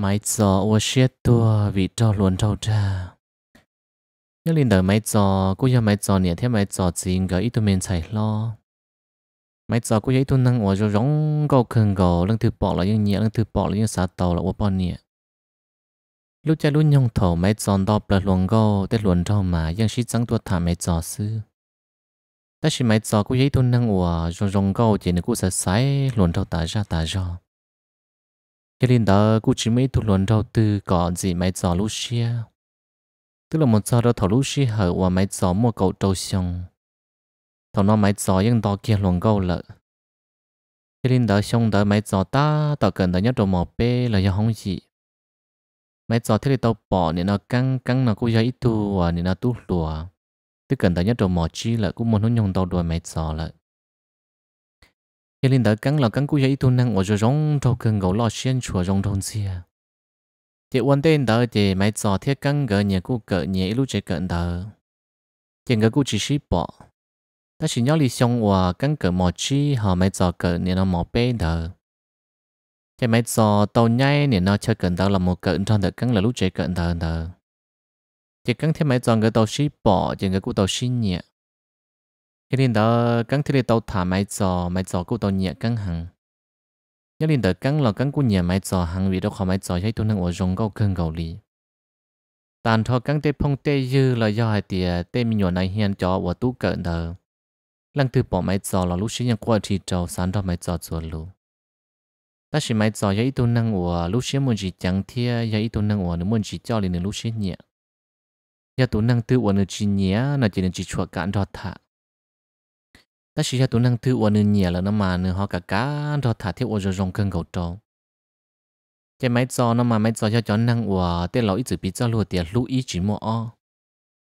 ไม่จอว่าเชียตัววิจอล้วนเท่าจ้ายังลินเดอไม่จอกูยังไม่จอเนี่ยเท่าไม่จอจริงก็อีตัวเมนใช่ล้อไม่จอกูยังอีตัวนั่งว่าจะร้องก็เคืองก็เรื่องถือปอกแล้วยังเนี่ยเรื่องถือปอกแล้วยังสาเตาแล้วว่าปอนเนี่ยลูกจะรุ่นยองเถาไม่จอดตอบประหลวงก็ได้หลวนเท่ามา ยังชิดจังตัวถามไม่จอซื้อแต่ชิไม่จอกูยังอีตัวนั่งว่าจะร้องก็เจนกูสะใสหลวนเท่าตาจ้าตาจ้า cho nên đó cũng chỉ mấy thuộc luận đầu tư có gì mấy giò lúc xia tức là một giò đó thảo lúc xia hở và mấy giò mua cậu trâu xong thảo nó mấy giò nhưng đó kia luận câu lợ cho nên đó xong đó mấy giò ta tao cần đó nhất đồ mỏ bê là do không gì mấy giò thế thì tao bỏ nên nó căng căng nó cũng do ít tu và nên nó tu lùa tức cần đó nhất đồ mỏ chi là cũng muốn nó nhung tao đuổi mấy giò lại cái linh đã cắn là cắn cú giấy tu năng ở chỗ rong thâu cần gấu lo xuyên chùa rong thôn xia chị quan tên đó chị mấy trò thiết cắn gỡ nhà cú cỡ nhà lúc chạy cận đó chị gỡ cú chỉ ship bỏ ta chỉ nhớ lý xong và cắn cỡ mò chi họ mấy trò cỡ nhà nó mò bê đó chị mấy trò tàu nhai nhà nó chơi cận đó là một cỡ trong được cắn là lúc chạy cận đó đó chị cắn thêm mấy trò gỡ tàu ship bỏ chị gỡ cú tàu xin nhẹ cái nên đó cắn thế tàu thả máy giò máy giò cũng tàu nhẹ cắn hàng nhất định đó cắn là cắn cũng nhẹ máy giò hàng vì đó khó máy giò thấy tôi năng ở rong cao cơn cầu lý. tàn thọ cắn tế phong tế dư là do hai tìa tế mi nhỏ này hiền cho và tú cận đó lăng từ bỏ máy giò là lúc sinh nhân qua thì trầu sáng đó máy giò chuột lù ta chỉ máy giò giấy tôi năng của lúc sinh muốn chỉ chẳng thia giấy tôi năng của nếu muốn chỉ cho liền lúc sinh nhẹ giờ tôi năng tự của nó chỉ nhẹ là chỉ nên chỉ chuột cạn đó thả ta chỉ cho tụi năng thư ổn nhẹ là nó mà nữa họ cả cá đó thả thiết ổn rồi rong cơn cầu trâu cái máy gió nó mà máy gió cho chó năng ủa tên lão ít chữ biết cho lùa tiền lũ ít chỉ mua o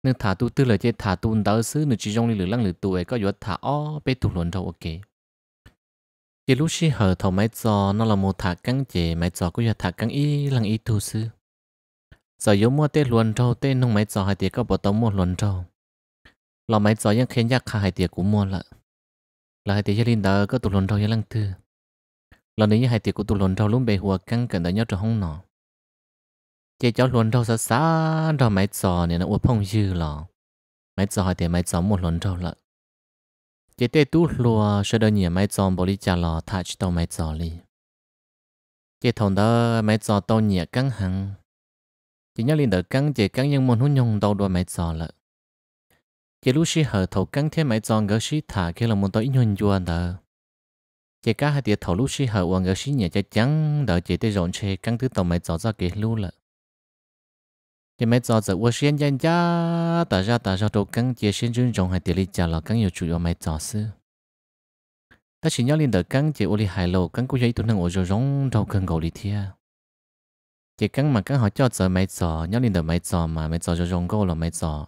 nên thả tu tư là cái thả tu đỡ xứ nữa chỉ trong lì lửa lăng lửa tuổi có vừa thả o bê tụ luận đâu ok cái lúc xí hở thầu máy gió, nó là một thả căng chế máy gió có vừa thả căng ý lăng ý tu xứ giờ yếu mua tên luận đâu tên nông máy gió hay tiền có bỏ tống mua luận đâu lò máy gió giò ยัง khen nhắc khai tiền cũng mua lại là hai tỷ gia linh đó có tụ lồn rau gia lăng thư là nếu như hai tỷ của tụ lồn rau luôn bề hùa căng cẩn đó nhau trong hông nọ Chế cháu lồn rau xa xa rau máy giò này nó uống phong dư lọ máy giò thì máy giò một lồn rau lợn Chế tê tú lùa sẽ đơn nhỉ máy giò bỏ đi trả lọ thả chỉ tàu máy giò li chị thằng đó máy giò tàu nhỉ căng hằng chị nhớ linh đỡ căng chế căng nhưng muốn hôn nhung tàu đua máy giò lợn chỉ lúc xí hở thầu căng thế mấy giòn gỡ xí thả cái là muốn tới nhuần nhuần đó chỉ cá hai tiệt thầu lúc xí hở uống gỡ xí nhà chạy trắng đợi chỉ để rộn xe căng thứ tàu mấy giò ra kia lưu lợ chỉ mấy giò giờ uống xuyên nhanh cha tả ra tả ra đồ căng chỉ xuyên rung rộng hai tiệt lý trả là căng nhiều chủ yếu mấy giò xưa ta chỉ nhớ lên đợt căng chỉ ô li hài lộ căng cố giấy tụi năng ô rô rong đầu cơn gầu li thia chỉ căng mà căng họ cho giờ mấy giò nhớ lên đợt mấy giò mà mấy giò cho rong gầu là mấy giò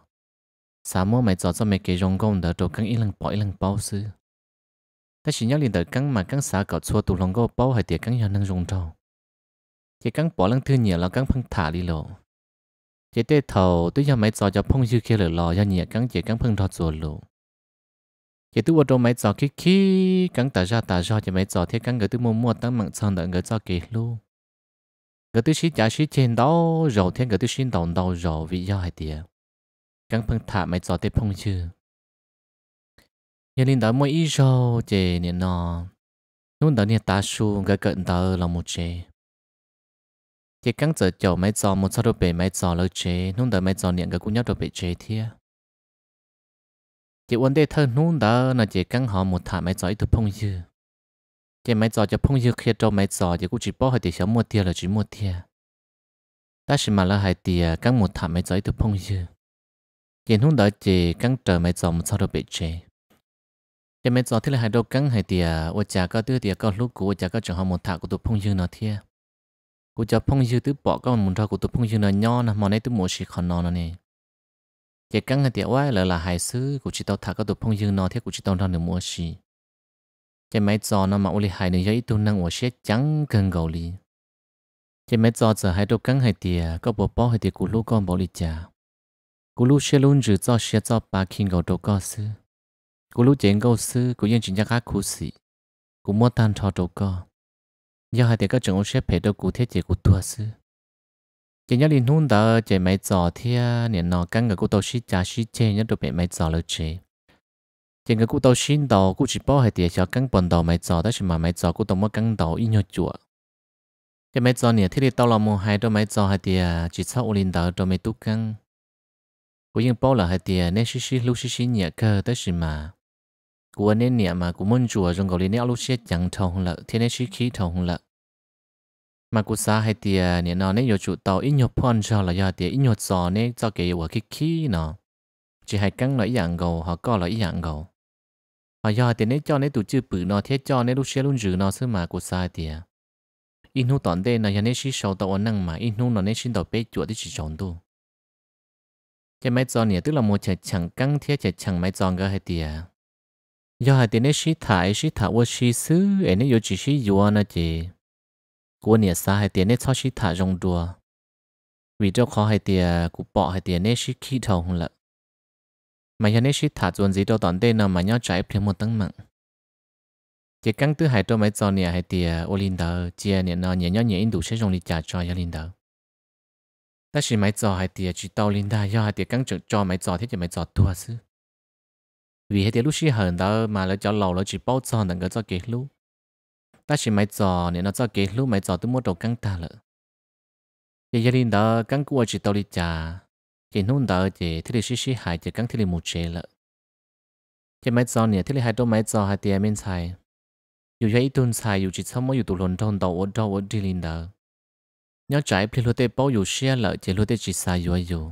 啥么没早早没给用工的，都跟一人包一人包是。但是要领导跟嘛跟啥搞错，都能够包还得跟要能用到。thì căng bỏ lăng thư nhiều là căng phăng thả đi lộ chế tê thầu tôi cho máy giò cho phong dư kia lửa lò cho nhẹ căng chế căng phăng thọ rồi lộ chế tôi vào trong máy giò khi khi căng tả ra tả ra cho máy giò thế căng người tôi mua mua tăng mạng sang đợi người giò kì lu người tôi xí trả xí trên đó rồi thế người tôi xin đồng đầu rồi vì do hay tiền căng phăng thả mày gió tết phong chứ nhà linh đó mỗi ít rau chè nè nọ lúc đó nhà ta su cái cận đó là một chè chè căng giờ chầu mày gió một sao đồ bể mày gió lỡ chè lúc đó mày gió niệm cái cũng nhóc đồ bể chè thia chỉ vấn đề thơ lúc đó là chỉ căng họ một thả mày gió ít tụt phong chứ chè mày gió cho phong chứ khi cho mày gió chỉ cũng chỉ bỏ hơi thì sớm mua thia là chỉ mua thia ta chỉ mà là hai tia căng một thả mày gió ít tụt phong chứ hiện hôm đó chỉ căng trở mấy dòng sau đó bị chế giờ mấy dòng thì là hai đầu căng hai tia ô cha có đưa tia có lúc của ô cha có trường học một thả của tụi phong dương nó thia của cha phong dương thứ bỏ có một thao của tụi phong dương nó nho nè mà nãy tụi mua xịt còn nó nè giờ căng hai tia quá là là hai xứ của chị tao thả có tụi phong dương nó thia của chị tao ra được mua xịt giờ mấy dòng nó mà ôi hai nữa giấy tụi năng ô sẽ chẳng cần gầu li giờ mấy dòng giờ hai đầu căng hai tia có bỏ bỏ hai tia của lúc con bỏ li cha cú lúc xe luôn rửa cho xe cho ba kinh ngầu đồ co sư cú lúc chén gầu sư cú yên chính giác ác cú sĩ cú mua tan cho đồ co giờ hai tiếng các trường ông xe phải đâu cú thiết chế cú thua sư chỉ nhớ liền hôn đó chỉ máy giò thì nền nọ căng người cú tàu xí trả xí chê nhớ đồ bị máy giò lỡ chế chỉ người cú tàu xí đầu cú chỉ bảo hai tiếng cho căng bồn đầu máy giò đó chỉ mà máy giò cú tàu mua căng đầu ít nhớ chuột chỉ máy giò nè thì đi tàu là mua hai đôi máy giò hai tiếng chỉ sau linh lên đó đồ máy tu căng của những bao là hai tiền nên xí xí lú xí xí nhẹ cơ tới xí mà của nên nhẹ mà của muốn chùa trong cầu lý nếu lúc xí chẳng thông lợ thế nên xí khí thông lợ mà của xa hai tiền nhẹ nó nên nhiều chủ tàu ít nhiều pon cho là do tiền ít nhiều giò nên cho cái của khí khí nó chỉ hai căng là dạng gầu họ có là dạng gầu họ do tiền nên cho nên tụ chữ bự nó thế cho nên lú xí luôn rử nó xứ mà của xa tiền in hú tọn đây là nhà nên xí sầu tàu năng mà in hú nó nên xin tàu bé chuột thì chỉ chọn tu cái máy giòn nè tức là một chạy chẳng căng thiết chạy chẳng máy giòn cái hay tiề à? do hai tiền ấy xí thải xí thả vô xí xứ ấy nó yêu chỉ xí yêu nó chị của nè sa hai tiền ấy cho xí thả rong đùa vì cho khó hai tiề à, cụ bỏ hai tiền ấy xí khí thầu không lận mà hiện nay xí thả chuẩn gì đâu toàn tên nào mà nhau trái thêm một tăng mạng chỉ căng tư hai cho máy giòn nè hai tiề à, ô linh đờ chia nè nó nhỉ nhau nhỉ in đủ sẽ rong đi trả cho gia linh đờ 但是买早还跌，只到领导要还跌，刚就叫买早，他就买早多是。vì hết tiền lúc xí hận đó mà nó cho lầu nó chỉ bao giờ nâng cái cho kế lú ta chỉ mấy giờ nên nó cho kế lú mấy giờ tôi mua đồ căng ta lợ giờ gia đình đó căng cua chỉ tao đi trà chỉ nôn đó chỉ thế thì xí xí hại chỉ căng thế thì một chế lợ chỉ mấy giờ nè thế thì hai đôi mấy giờ hai tiền mình xài dù vậy tuần xài chỉ xong mỗi dù tụ lồn thôn đầu ở đi linh đó nhớ trái phi lô tê bao dù xe lợ chỉ lô tê chỉ xa dù dù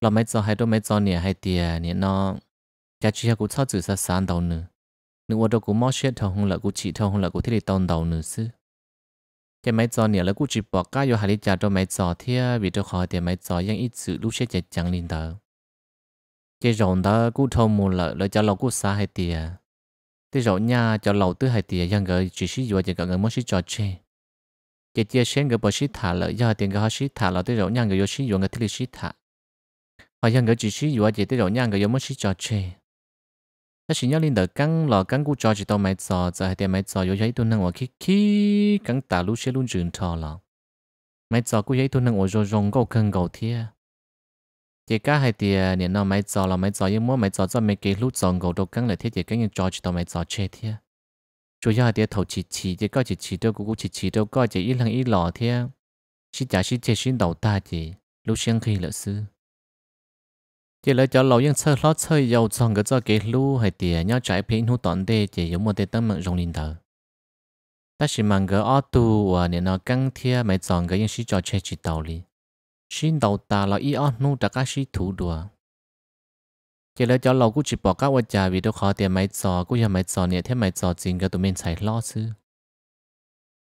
lo mấy giờ hay đâu mấy giờ nè hay tiề nè nó cha chỉ cũng sao chữ sa sáng đầu nữa nếu ở đâu cũng mót xe thâu không lợ cũng chỉ thâu không lợ cũng thế thì tông đầu nữa chứ cái mấy giờ nè là cũng chỉ bỏ cá vô hay đi cha đâu mấy giờ thế vì đâu khỏi thì mấy giờ, vẫn ít sự lúc xe chạy chẳng liên đó cái rộng đó cũng thâu mù lợ lợ cho lầu cũng xa hay tiề thế rộng nhà cho lầu tư hay tiề vẫn gửi chỉ sử dụng cho người mót xe cho chơi cái chia sẻ người bỏ sĩ thả lợ giờ tiền người họ sĩ thả lợ tới rồi nhang người yêu sĩ dùng người thiết sĩ thả họ nhang người chỉ sĩ dùng gì tới rồi nhang người yêu mất sĩ trò chơi ta sĩ nhau lên đợt căng lò căng cú trò chỉ tao máy trò giờ hai tiền máy trò yêu giấy tuần năng ở khi khi căng tả lũ sẽ luôn trường trò lọ máy trò cú giấy tuần năng ở rồi rong cầu cần cầu thia chỉ cả hai tiền nè nó máy trò là máy trò yêu mua máy trò cho mấy cái lũ tròn cầu đầu căng lại thiết chỉ cái những trò chỉ tao máy trò chơi thiệt chỉ chỉ, chỉ chỉ chỉ chỉ lấy cho lâu yên chơi lót chơi dầu xong cái cho cái lũ hay tiền nhau trái pin hút tọn đê chỉ giống một tê tâm mạng rồng linh thờ ta chỉ mang cái ô tu và nè nó căng thia mấy trong cái yên sĩ trò chơi chỉ đầu li xin đầu ta là y ô nu đã các sĩ thủ đùa chỉ là cho lâu cũng chỉ bỏ các vật vì đâu khó tiền máy giò cũng như máy giò nhẹ thế máy giò chính cái tụi mình phải lo chứ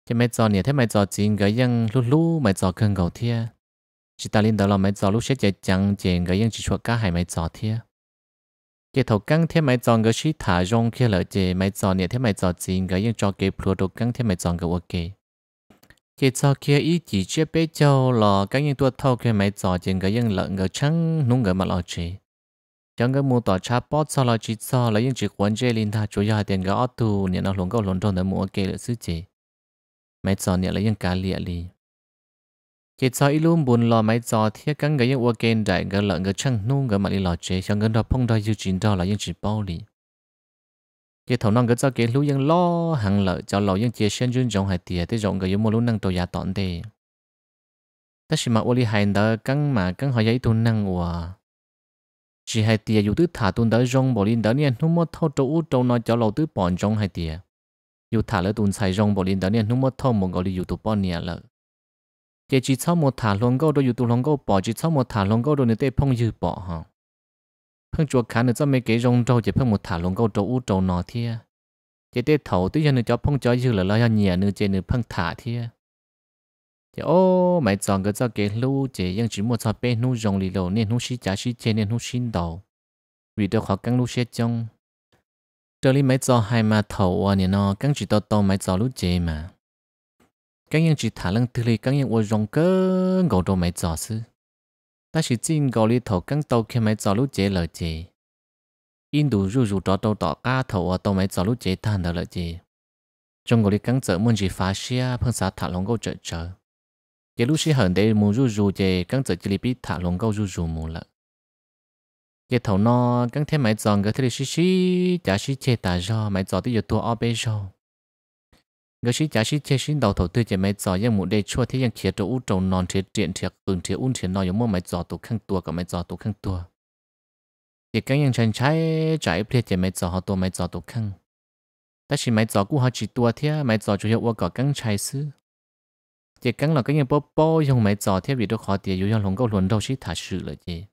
thế máy giò nhẹ thế máy giò chính cái ยัง lú lú máy giò cần cầu thiê chỉ ta lên đó là máy giò lúc sẽ chạy chẳng chèn cái ยัง chỉ chuột cá hải máy giò thiê chỉ thầu căng thế máy giò cái sĩ thả rong kia lợi chế máy giò nhẹ thế máy giò chính cái ยัง cho cái plua đồ căng thế máy giò cái ok chỉ sau kia ý chỉ chế bé châu lò cái những tua thâu cái máy giò chính cái ยัง lợn cái trắng nung cái mà lo chế chẳng cái mua tỏ chatbot sau là chỉ sau lấy những chiếc quan chế linh tha chủ yếu tiền cái auto tu nhà nó lồng câu lồng trong để mua kê lợi sư chế mấy trò nhà lấy những cá lịa li chỉ sau ít luôn buồn lo mấy trò thiết cắn cái những ok đại cái lợn cái chăng nung cái mà đi lo chế chẳng cái đó phong đôi yêu chín đó là những chiếc bao lì. chỉ thầu non cái cho cái lũ những lo hàng lợi cho lo những chia sen chuyên trọng hai tiệt tới rộng cái những mua lũ năng tàu giá tọn đề tất nhiên mà ô li hành đó cắn mà cắn họ giấy tu năng của chỉ hai tiệt dù tứ thả tuần tới rong bỏ lên đó nè nó mất thâu trâu trâu nói cho lâu tứ bọn rong hai tiệt dù thả lỡ tuần xài rong bỏ lên đó nè nó mất thâu một gọi là dù tụ bọn nè lỡ chỉ chỉ sau một thả lông gấu đôi dù tu lông gấu bỏ chỉ sau một thả lông gấu đôi nữa tê phong dư bỏ ha phong chuột khá nữa cho mấy cái rong trâu chỉ phong một thả lông gấu trâu trâu nói thiệt chỉ tê thầu tứ giờ nữa cho phong cho dư là lo nhẹ nữa chỉ nửa phong thả thiệt giờ ô mày chọn cái cho cái lưu chế nhưng chỉ một cho bên nu rồng lì lầu nên nu xí giá xí chế nên nu xin đầu vì đó khó căng lưu xe trong trở lý mấy cho hai mà thầu à nè nó căng chỉ to to mấy cho lưu chế mà căng những chỉ thả lưng từ lý căng nhưng ô rồng cơ gầu đồ mấy cho sư ta chỉ xin gầu lý thầu căng tàu khi mấy cho lưu chế lời chế in đủ rủ rủ đó tàu tỏ ca thầu à tàu mấy cho lưu chế than đó lợi chế trong gầu lý căng chở muốn chỉ phá xe phong xã thả lòng gầu trợ trợ cái lúc xí hận để mù rú rú về căng trở chỉ bị thả lồng câu rú rú mù lợ cái thầu nó căng thế máy giòn cái thế xí xí chả xí chê tà do máy giòn thì giờ tua ở bên rồi cái xí chả xí chê xí đầu thầu tươi chỉ máy giòn nhưng mù đây chua thế nhưng kia trâu trâu non thế chuyện thiệt cường thiệt un thiệt nó giống mua máy giòn tụ khăng tua cả máy giòn tụ khăng tua thì cái những chân trái trái phía chỉ máy giòn họ tua máy giòn tụ khăng 但是买早顾好几多天，买早就要我搞刚差事。chỉ cần là cái những bố bố dùng máy giò thiết bị đó khó thì dùng lồng câu luận đâu chỉ thả sự là gì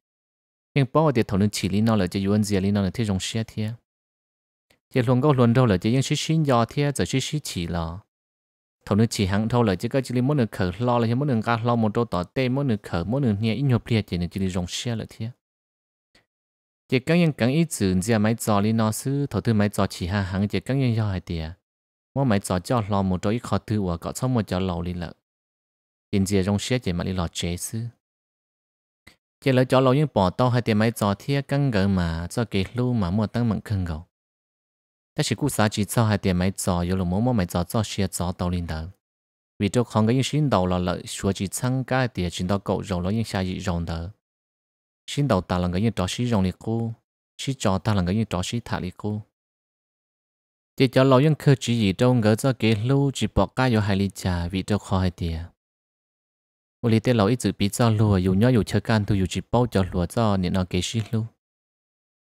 nhưng bố thì thầu nên chỉ lý nó là chỉ dùng gì lý nó là thiết dùng xe thiết chỉ lồng câu luận đâu là chỉ những chỉ sinh giò thiết giờ chỉ chỉ chỉ là thầu nên chỉ hàng thâu là chỉ có chỉ lý mỗi nửa khởi lo là chỉ mỗi nửa cá lo một đôi tỏ tê mỗi nửa khởi mỗi nửa nhẹ ít nhiều bia chỉ nên chỉ lý dùng xe là thiết chỉ cần những cần ít chữ gì máy giò lý nó sư thầu tư máy giò chỉ hàng hàng chỉ cần những giò hay tiệt mỗi máy giò cho lo một đôi ít khó tư và có xong một giò lầu lý lợi tiền gì rong xe chỉ mà đi lọt chế sư chỉ lỡ cho lâu những bỏ tao hay tiền máy giò thia căng gỡ mà cho kỳ lưu mà mua tăng mặn khăn gầu ta chỉ cú xã chỉ cho hai tiền máy giò yêu lỗ mua máy giò cho xe giò tàu lên đầu vì cho không có những xin đầu là lợi xua chỉ sang cái tiền chỉ tao cậu rồng lỗ những xa dị rồng đó xin đầu ta là cái những trò xí rồng liệt cô xí trò ta là cái những trò xí thả liệt cô chỉ cho lâu những cơ chỉ gì trong gỡ cho kỳ lưu chỉ bỏ cái vô hai lý trà vì cho khó hai tiền một lý tên lão ít chữ bị cho lùa dù nhỏ dù chơi can tu dù chỉ bao cho lùa cho nên nó kế sĩ luôn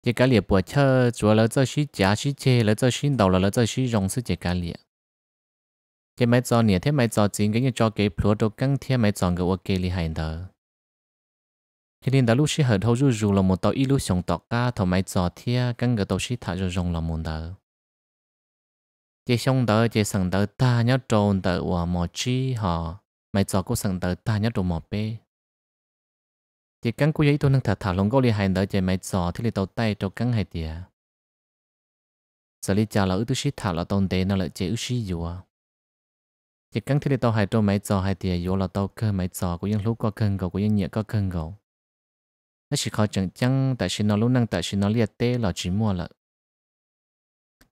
chỉ cái liệp bùa chơi chúa là cho sĩ giả sĩ chê là chơi sĩ đầu là là chơi sĩ rong sư chỉ cái liệp chỉ mấy trò nè thế mấy trò chính cái như cho cái plua đồ căng thế mấy trò cái ok li hành thờ chỉ nên đã lúc sĩ hợp thâu rú rú là một tàu ít lúc sống tọt ca thầu mấy trò thế căng cái tàu sĩ thả rồi rong là một thờ chỉ xong tờ chỉ sẵn tờ ta nhớ trồn tờ hòa mò chi họ mày cho cô sẵn tới ta nhá đồ mò bê chỉ cắn cô giấy tôi nâng thả thả lông gấu li hành đợi chạy mày cho thì li tàu tay cho cắn hai tìa giờ li chào là ư tư sĩ thả là tông tế nó lại chế ư sĩ dùa chỉ cắn thì li tàu hai trâu mày cho hai tìa dùa là tàu cơ mày cho của những lúc có cân gầu của những nhựa có cân gầu nó chỉ khó chẳng chăng tại xin nó lúc năng tại xin nó liệt tê là chỉ mua là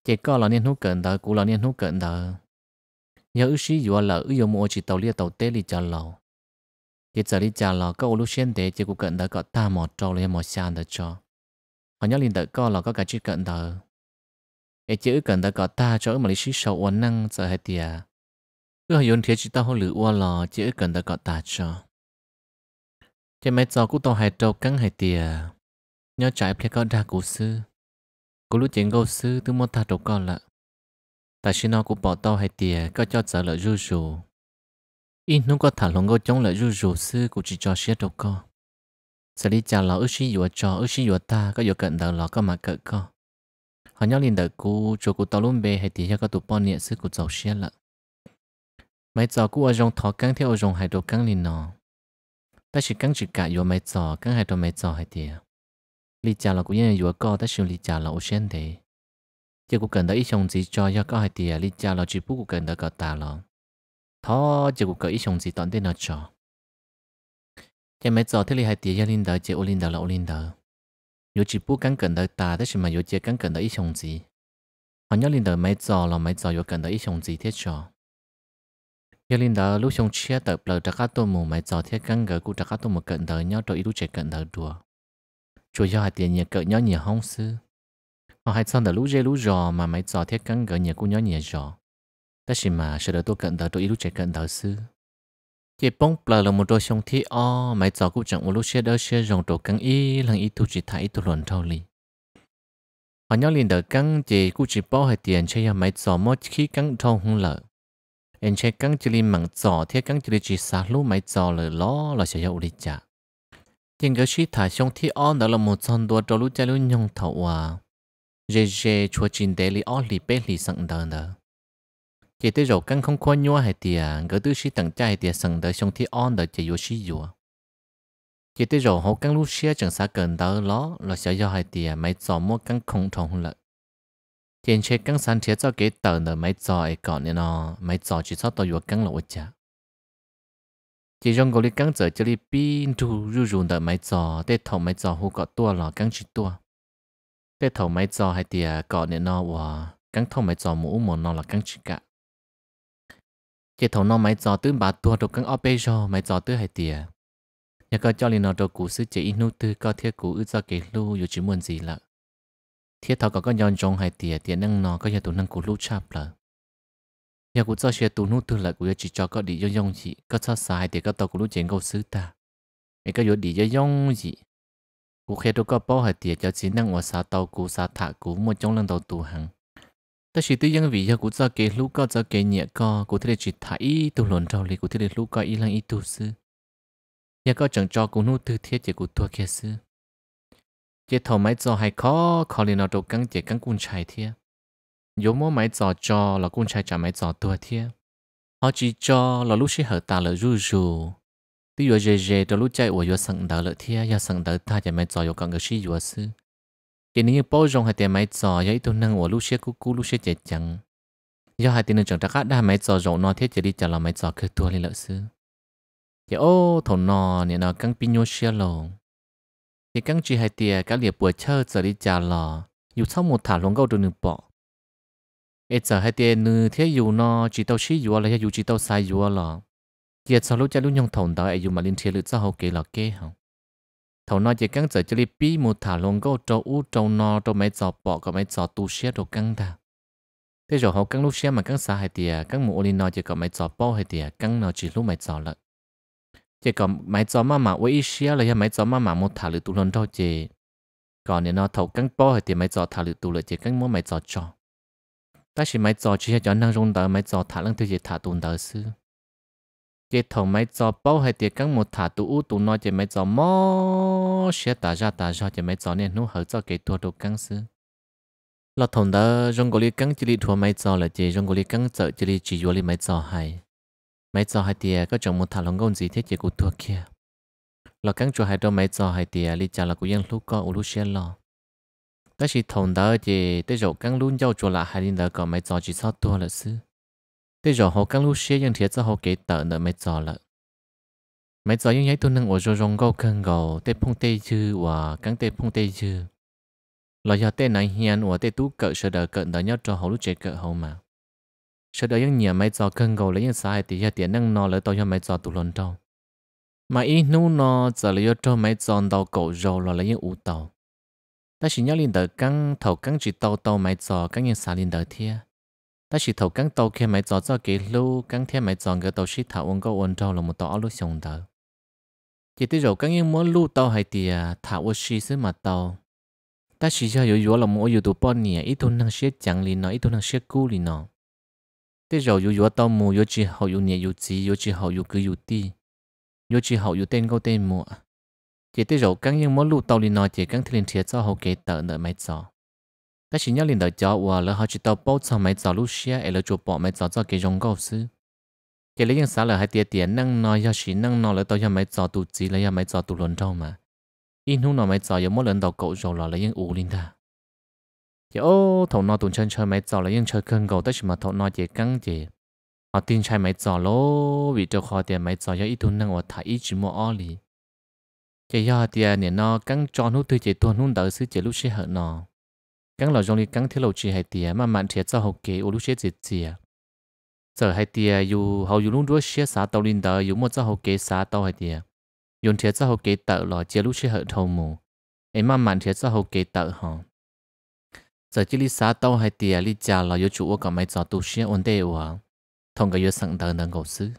chỉ có là niên hú cận đời cũ là niên hú cận đời nhớ ư sĩ dùa là ư dùm ô chỉ tàu liệt tàu tê li chà lò thì giờ li chà lò câu lúc xuyên tế chỉ cũng cần đã có ta mò trâu lên mò xàn được cho họ nhớ liền đợi co là có cả chiếc cần đờ ấy chữ cần đã có ta cho mà lý sĩ sầu uốn năng sợ hay tiề cứ họ yun thế chỉ tao lử ua lò chữ cần đã có ta cho chỉ mấy giờ cũng tao hay trâu căng hay tiề nhớ chạy plek có đa cố sư cố lú chuyện cố sư từ muốn ta trâu con lợ ta xin nó cũng bỏ tao hay tiền có cho trả lời rú rú in nó có thả lòng có chống lại rú rú sư cũng chỉ cho xét đâu co sẽ đi chào lão ước sĩ dùa cho ước sĩ dùa ta có dùa cận đầu lão có mà cận co họ nhắc liền đợi cô chỗ cụ tao luôn về, hay tiền cho có tụ bọn nhẹ sư cũng giàu xét lận mấy giờ cụ ở trong thọ căng theo trong hai đồ căng liền nọ. ta chỉ căng chỉ cả dùa mấy giờ căng hai đồ mấy giờ hay tiền lý trả lão cũng như dùa co ta xin lý trả lão xem thế chỉ cũng cần tới ít xong gì cho cho có hai tiền lý cha lo chỉ bút cũng cần tới cả ta lo thọ chỉ cũng cần ít xong gì tận tên nó cho chỉ mấy giờ thế lý hai tiền gia linh đời chỉ ô linh đời là ô linh đời yếu chỉ bút cắn cần tới ta thế mà yếu chỉ cắn cần tới ít xong gì họ nhớ linh đời mấy giờ là mấy giờ yếu cần tới ít xong gì thế cho gia linh đời lúc xong chia tới bờ trắc cát tô mù mấy giờ thế cắn gỡ cũng trắc cát tô mù cần tới nhớ rồi ít lúc chỉ cần tới đùa chúa cho hai tiền nhà cỡ nhớ nhiều hông xưa họ hay chọn được lũ dê lũ rò mà mấy giò thiết cắn gỡ nhà cô nhỏ nhẹ rò ta chỉ mà sợ đỡ tôi cận tới tôi ít lúc chạy cận tới sư chỉ bóng bờ là một đôi xong thi o mấy giò cũng chẳng một lúc xe đỡ xe rồng đồ cắn y lần y tu chỉ thấy tu luận thâu lì họ nhớ liền đỡ cắn chỉ cũng chỉ bao hai tiền chơi nhà mấy giò mất khi cắn thâu hung lợ em chơi cắn chỉ liền mảng giò thiết cắn chỉ chỉ xa lũ mấy giò lợ lo là sẽ hiệu đi chả tiếng cái sĩ thả xong thi o đó là một son đua trò lũ chơi lũ nhung thầu à dê dê chua chín đế li ó li bê li sẵn đờ nờ. Chỉ tới rồi căn không khó nhua hay tìa, gỡ tư sĩ tặng chai tìa sẵn đờ xong thì on đờ chạy yếu sĩ yếu. Chỉ tới rồi hô căn lúc xía chẳng xa cần đờ ló, lò xeo yếu hay tìa mấy giò mua căn không thông lợi. tiền chế căn sẵn thiết cho kế tờ nờ mấy giò ai còn nè nọ, mấy giò chỉ sót tòa yếu căng lộ chả. Chỉ rong gồ li căn trở cho li pin thu rù rù đờ mấy giò, tê thầu mấy giò hô gọt tua lò căn chỉ tua bé thầu máy giò hay tiề cọ nè nó và cắn thầu máy giò mũ mà nó là cắn chỉ cả chế thầu nó máy giò tứ ba tua đồ cắn ốp bé giò máy giò tứ hay tiề nhà có cho liền nó đồ cũ sư chế in nút tư có thiết cũ ư do kể lu dù chỉ muốn gì là thiết thầu có con nhon trông hay tiề tiề năng nó có nhà tụ năng cũ lu chạp là nhà cũ cho xe tụ nút tư lợ của chỉ cho có đi dông yong gì có cho xài thì có tàu cũ lu chén câu sư ta đi yong ไอ้ก็อยู่ดีจะย่องสิกูเคยดูก็ป้อหายเตียจะจีนั่งว่าสาเตากูสาถากูมัวจ้องเรื่องเตาตูหังแต่ชีตัวยังวิ่งกูจะเกลูกก็จะเกเนี่ยก็กูที่ได้จิตถ่ายตัวหล่นเราเลยกูที่ได้ลูกก็อีหลังอีตัวซื้อยังก็จังจอกูนู่นตือเทียเจกูตัวแค่ซื้อเจทอไม้จอให้คอคอเรียนเอาตัวกังเจกังกุญชัยเทียยมัวไม้จอจอแล้วกุญชัยจะไม้จอตัวเทียเขาจีจอแล้วลูกชิเหอตาเลยรู้รู้ tí yo je je to lu chạy wo yo sang da le thia ya sang da ta ja mai cho yo kang ga shi yo su ke ni po jong ha te mai cho ya to nang wo lu she ku ku lu she che chang ya ha tin chang ta ka da mai cho jong no the che li cha la mai cho ke tu li le su ya o thon no ni na kang pin yo she lo ya kang chi ha te ka li po cha cho li cha la yu chao mo tha long go do ni po e cha ha te nu the yu no chi to shi yu la ya yu sai yu la giờ sau lúc cha lúc nhung thòng đó dùng mà liên thiên lựa cho hậu kỳ là kê hông thầu nói chỉ căng trở chỉ li pi một thả luôn go trâu u trâu no trâu mấy giò bọ có mấy giò tu xe đồ căng ta thế rồi hậu căng lúc xe mà căng xa hay tiề căng mù olin no chỉ có mấy giò bọ hay tiề căng nó chỉ lúc mấy giò lợn chỉ có mấy giò mà mà uy xe là mấy giò mà mà một thả lựa tu luôn thôi chỉ còn nếu nó thầu căng bọ hay tiề mấy giò thả lựa tu lựa chỉ căng mua mấy giò cho ta chỉ mấy giò chỉ cho năng rung đỡ mấy giò thả lăng thứ gì thả tuôn đỡ xưa cái thầu máy cho bao hay tiền căng một thả tụ u tụ nói chỉ máy cho mò sẽ tả ra tả ra chỉ máy cho nên nó hở cho cái thua đồ căng sư là thùng đó trong cái căng chỉ thua máy cho là chỉ trong cái căng chợ chỉ chỉ vô lý máy cho hay máy cho hay tiền có chồng một thả lòng công gì thế chỉ cũng thua kia là căng cho hay đâu máy cho hay tiền lý trả là cũng yên lúc có u lúc sẽ lo ta là thùng đó chỉ tới rồi căng luôn giao cho là hai linh đó còn máy cho chỉ sao thua là sư thế rồi họ căng lúc xe những thiệt ra họ kể tờ nợ mấy giờ, lợ mấy giờ những ngày tôi nâng ở rồi rong gâu căng gầu tê phong tê dư và căng tê phong tê dư là do tê này hiền và tê tú cỡ sợ đỡ cỡ đỡ nhau cho họ lúc chế cỡ họ mà sợ đỡ những nhà mấy giờ căng gò lấy những sai thì giờ tiền năng nọ lấy tao cho mấy giờ tụ lồn đâu mà ít nu nọ giờ lấy cho mấy trò đầu cổ rồi là lấy những ủ tàu ta chỉ nhớ lên đỡ căng thầu căng chỉ tàu tàu mấy giờ căng những sai lên đỡ thiệt ta chỉ thầu căng tàu khi mày gió cho kỹ lưu căng theo mày gió người tàu chỉ thảo uống câu uống trâu là một tàu lúc xong đó chỉ tới rồi căng yên muốn lưu tàu hay thì thảo uống chỉ xứ mà tàu ta chỉ cho yếu yếu là mỗi yếu tụ bọn nè ít thôn năng xếp chẳng lì nó ít thôn năng xếp cú lì nó tới rồi yếu yếu tàu mù yếu chỉ học yếu nè yếu chỉ yếu chỉ hậu yếu cứ yếu ti yếu chỉ hậu yếu tên câu tên mùa à. chỉ tới rồi căng yên muốn lưu tàu lì nó chỉ căng thiên thiệt cho hậu cái tờ nợ mày gió cái sinh nhật linh đợi cho và lỡ họ chỉ tàu bao giờ mấy giờ lúc xia ấy là chụp bỏ mấy giờ cho cái giống gốc sư cái lấy những xã là hai tiền tiền năng nói cho chỉ năng nói là tao cho mấy giờ tụ chỉ là cho mấy giờ tụ lớn đâu mà in hú nói mấy giờ có mỗi lần đầu cậu rồi là lấy những u linh ta cái ô thầu nó tụi chân chơi mấy giờ lấy những chơi cơn gầu tới mà thầu nó chỉ căng chỉ họ tin chơi mấy giờ lô vì cho họ tiền mấy giờ cho ít thu năng và thả ít chỉ mua o lì cái giờ tiền này nó căng tròn hút tươi chỉ tuần hút đỡ sư chỉ lúc xia hở nó cắn lò dòng đi cắn thiết lộ chỉ hai tia mà mặn thiệt cho học kế ô lúc chế gì gì giờ hai tia dù hầu dù luôn đuối chế xã tàu linh tờ dù một cho học kế xã tàu hai tia dùng thiệt cho học kế tờ lò chế lúc chế hệ thầu mù em mà mặn thiệt cho học kế tờ hòn giờ chỉ lý xã tàu hai tia lý trả lò dù chủ ô cả mấy trò tu chế ổn đề hòa thông cái dù sẵn đời nâng cầu sư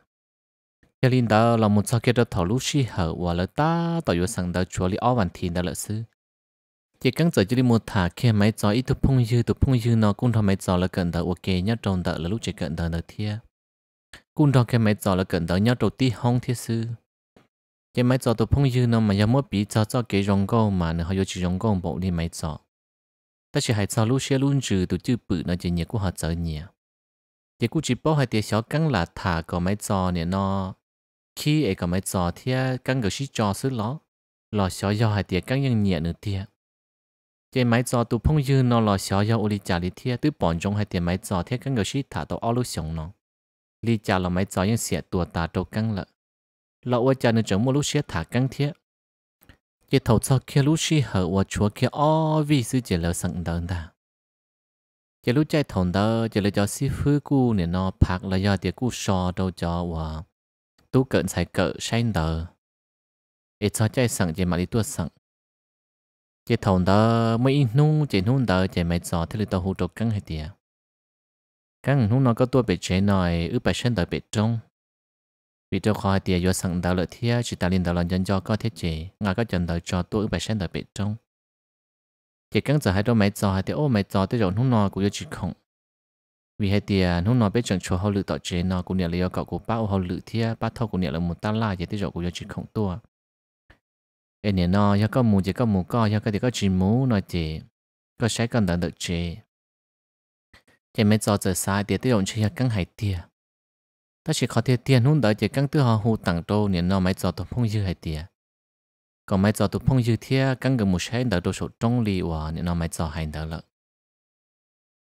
cái linh tờ là một cho kế đó thầu lúc chế hệ hòa lỡ ta tàu dù sẵn đời chúa lý ó văn thiên tờ lỡ sư chỉ cần giờ chỉ đi một thả khe máy gió ít tụ phong dư tụ phong dư nó cũng thọ máy gió là cận đỡ ok nhá trong đỡ là lúc chỉ cận đỡ đỡ thia cũng thọ khe máy gió là cận đỡ nhá đầu tí hong thiết sư cái máy gió tụ phong dư nó mà giờ mua bị gió gió cái rong gò mà nó họ yêu chỉ rong gò bộ đi máy gió ta chỉ hay gió lúc xe luôn trừ tụ chữ bự nó chỉ nhiệt của họ gió nhiệt chỉ cũng chỉ bảo hai tiền xó cắn là thả có máy gió này nó khi ấy có máy gió thì cắn cái gì gió xứ ló lò xó giờ hai tiền cắn nhân nhiệt nữa thiệt tiền máy giò tụ phong như nó là xóa do uli trả lý thiê tứ bọn trong hai tiền máy giò thiệt căng người sĩ thả tàu ao lưu sống nó lý trả là máy giò nhưng sẽ tùa tà trâu căng lợ lỡ ua trả nên chẳng mua lúc sẽ thả căng thiệt, chỉ thầu cho kia lúc sĩ hở ua chúa kia o vì sự chỉ lỡ sẵn đơn ta chỉ lúc chạy thầu đó chỉ lỡ cho sĩ phứ cu nè nó phạc là do tiền cu sò đâu cho ua tụ cận sai cỡ sai đờ ít cho chạy sẵn chỉ mà đi tua sẵn cái thầu đó mấy nung chỉ nung đó chỉ mấy gió thì tao hút được căng hay tiệt căng nung nó có tua bị chế nồi ướp bảy sen đời bị trông vì cho khỏi tiệt do sẵn đạo lợi thia chỉ ta liên đào lần dân do có thiết chế ngài có chân đời cho tua ướp bảy sen đời bị trông chỉ căng giờ hai đôi mấy gió hai tiệt ô mấy gió tới rồi nung nó cũng do chỉ không vì hai tiệt nung nó biết chẳng chỗ hậu lự tạo chế nó cũng nhờ lấy cậu của bao hậu lự thia ba thâu cũng nhờ là một ta la chỉ tới rồi cũng do chỉ không tua em nè nó ya có mù chỉ có mù có ya có thì có chỉ mù nói chỉ có sẽ cần đợi được chỉ thì mấy giờ giờ sai thì tôi dùng chỉ ya căng hải tia ta chỉ có tiền tiền hôn đợi chỉ căng tư họ hù tặng đồ nè nó mấy giờ tôi phong dư hai tia còn mấy giờ tôi phong dư thia căng gần mù sẽ đợi đồ số trong lì hòa nè nó mấy giờ hải đợi lợi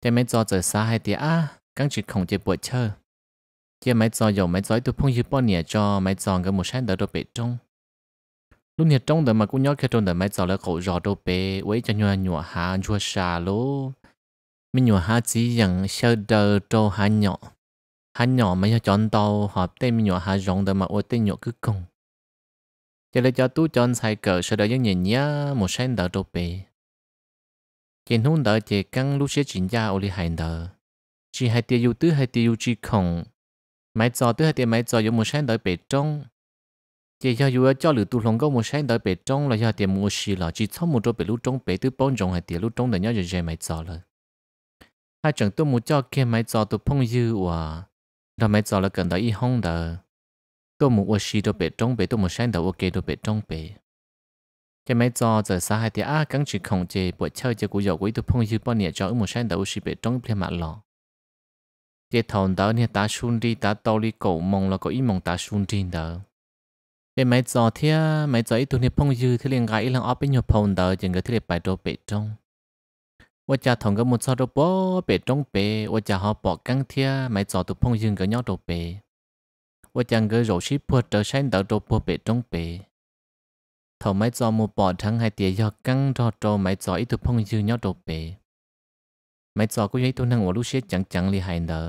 thì mấy giờ giờ sai hai tia à căng chỉ không chỉ buổi chơi thì mấy giờ dùng mấy giờ tôi phong dư bao nè cho mấy giờ gần mù sẽ đợi đồ bị trong lúc này trong đời mà cũng nhớ cái trong đời mấy giờ là khẩu giò đâu bé với cho nhau nhỏ hà chua xa lô mình nhỏ hà chỉ rằng sơ đờ cho hà nhỏ hà nhỏ mà cho chọn tàu họ tên mình nhỏ hà rộng đời mà ô tên nhỏ cứ cùng chỉ lấy cho tú chọn sai cờ sơ đờ giống nhìn nhá một sáng đờ đâu bé trên hôn đờ chỉ căng lúc sẽ chỉnh ra ô li hai đờ chỉ hai tiêu tư hai tiêu chỉ không mấy giờ tứ hai tiêu mấy giờ giống một sáng đờ bé trong chỉ cho dù cho lũ tu lông có một sáng đợi bể trong là do tiền mua xì là chỉ sau một chỗ bể lũ trong bể tư bông trồng hay tiền lũ trong là nhớ rồi mày cho rồi hai chẳng tôi muốn cho kia mày cho tôi phong dư à là mày cho là cần đợi y hông đờ tôi muốn mua xì tôi bể trong bể tôi muốn sáng đợi ok tôi bể trong bể cái mày cho giờ xa hai tiền à cắn chỉ không chơi buổi chơi chơi của dầu của tôi phong dư bao nhiêu cho một sáng đợi xì bể trong bể mặt lọ chỉ thằng đó nè ta xuân đi ta tao đi cổ mong là có ý mong ta xuân đi đó เอ็มไอ้จอเทียไม่จออีตัวนี้พงยือที่เลี้ยงไก่ลังออฟเป็นหัวพงเดอจึงก็ที่เลี้ยไปโดเป็ดจงว่าจะถงก็มุดซอดโปเป็ดจงเปว่าจะหอปอกกังเทียไม่จอตัวพงยืนก็ย่อโดเปว่าจังก็โรชิพวดเดอใช้เดอโดปเป็ดจงเปถงไม่จอมูปอดทั้งให้เตียยอกังรอโตไม่จออีตัวพงยืนย่อโดเปไม่จอก็ยัยตัวนั่งว่าลูกเชียจังจังลีไฮเดอ